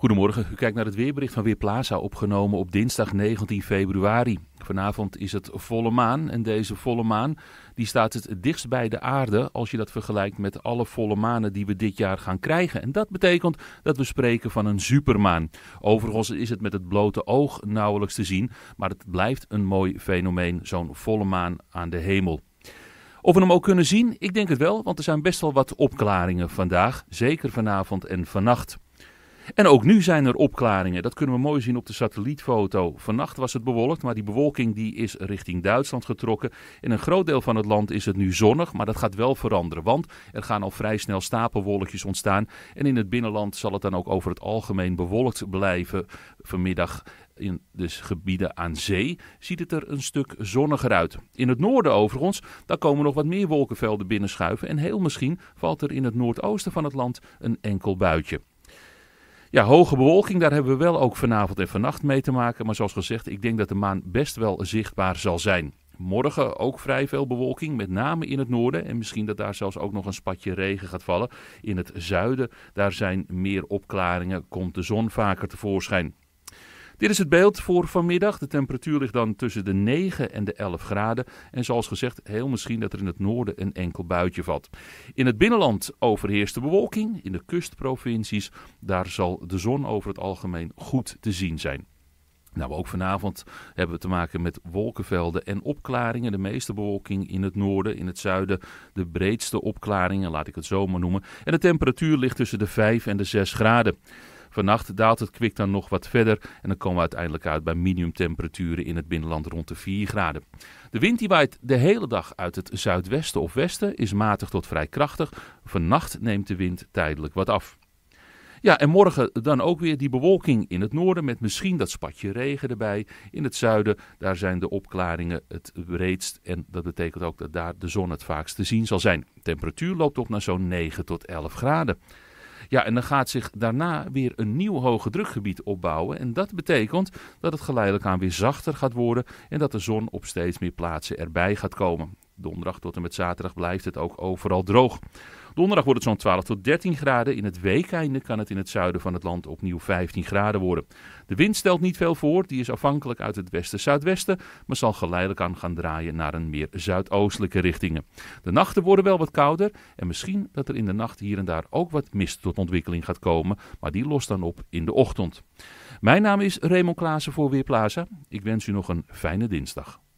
Goedemorgen, u kijkt naar het weerbericht van Weerplaza, opgenomen op dinsdag 19 februari. Vanavond is het volle maan en deze volle maan die staat het dichtst bij de aarde als je dat vergelijkt met alle volle manen die we dit jaar gaan krijgen. En dat betekent dat we spreken van een supermaan. Overigens is het met het blote oog nauwelijks te zien, maar het blijft een mooi fenomeen, zo'n volle maan aan de hemel. Of we hem ook kunnen zien? Ik denk het wel, want er zijn best wel wat opklaringen vandaag, zeker vanavond en vannacht. En ook nu zijn er opklaringen. Dat kunnen we mooi zien op de satellietfoto. Vannacht was het bewolkt, maar die bewolking die is richting Duitsland getrokken. In een groot deel van het land is het nu zonnig, maar dat gaat wel veranderen. Want er gaan al vrij snel stapelwolkjes ontstaan. En in het binnenland zal het dan ook over het algemeen bewolkt blijven vanmiddag in dus gebieden aan zee ziet het er een stuk zonniger uit. In het noorden overigens, daar komen nog wat meer wolkenvelden binnenschuiven en heel misschien valt er in het noordoosten van het land een enkel buitje. Ja, hoge bewolking, daar hebben we wel ook vanavond en vannacht mee te maken. Maar zoals gezegd, ik denk dat de maan best wel zichtbaar zal zijn. Morgen ook vrij veel bewolking, met name in het noorden. En misschien dat daar zelfs ook nog een spatje regen gaat vallen. In het zuiden, daar zijn meer opklaringen, komt de zon vaker tevoorschijn. Dit is het beeld voor vanmiddag. De temperatuur ligt dan tussen de 9 en de 11 graden. En zoals gezegd, heel misschien dat er in het noorden een enkel buitje valt. In het binnenland overheerst de bewolking. In de kustprovincies, daar zal de zon over het algemeen goed te zien zijn. Nou, ook vanavond hebben we te maken met wolkenvelden en opklaringen. De meeste bewolking in het noorden, in het zuiden de breedste opklaringen, laat ik het zo maar noemen. En de temperatuur ligt tussen de 5 en de 6 graden. Vannacht daalt het kwik dan nog wat verder en dan komen we uiteindelijk uit bij minimumtemperaturen in het binnenland rond de 4 graden. De wind die waait de hele dag uit het zuidwesten of westen is matig tot vrij krachtig. Vannacht neemt de wind tijdelijk wat af. Ja, en morgen dan ook weer die bewolking in het noorden met misschien dat spatje regen erbij. In het zuiden, daar zijn de opklaringen het breedst en dat betekent ook dat daar de zon het vaakst te zien zal zijn. De temperatuur loopt op naar zo'n 9 tot 11 graden. Ja, en dan gaat zich daarna weer een nieuw hoge drukgebied opbouwen. En dat betekent dat het geleidelijk aan weer zachter gaat worden en dat de zon op steeds meer plaatsen erbij gaat komen. Donderdag tot en met zaterdag blijft het ook overal droog. Donderdag wordt het zo'n 12 tot 13 graden. In het weekeinde kan het in het zuiden van het land opnieuw 15 graden worden. De wind stelt niet veel voor. Die is afhankelijk uit het westen-zuidwesten. Maar zal geleidelijk aan gaan draaien naar een meer zuidoostelijke richtingen. De nachten worden wel wat kouder. En misschien dat er in de nacht hier en daar ook wat mist tot ontwikkeling gaat komen. Maar die lost dan op in de ochtend. Mijn naam is Raymond Klaassen voor Weerplaza. Ik wens u nog een fijne dinsdag.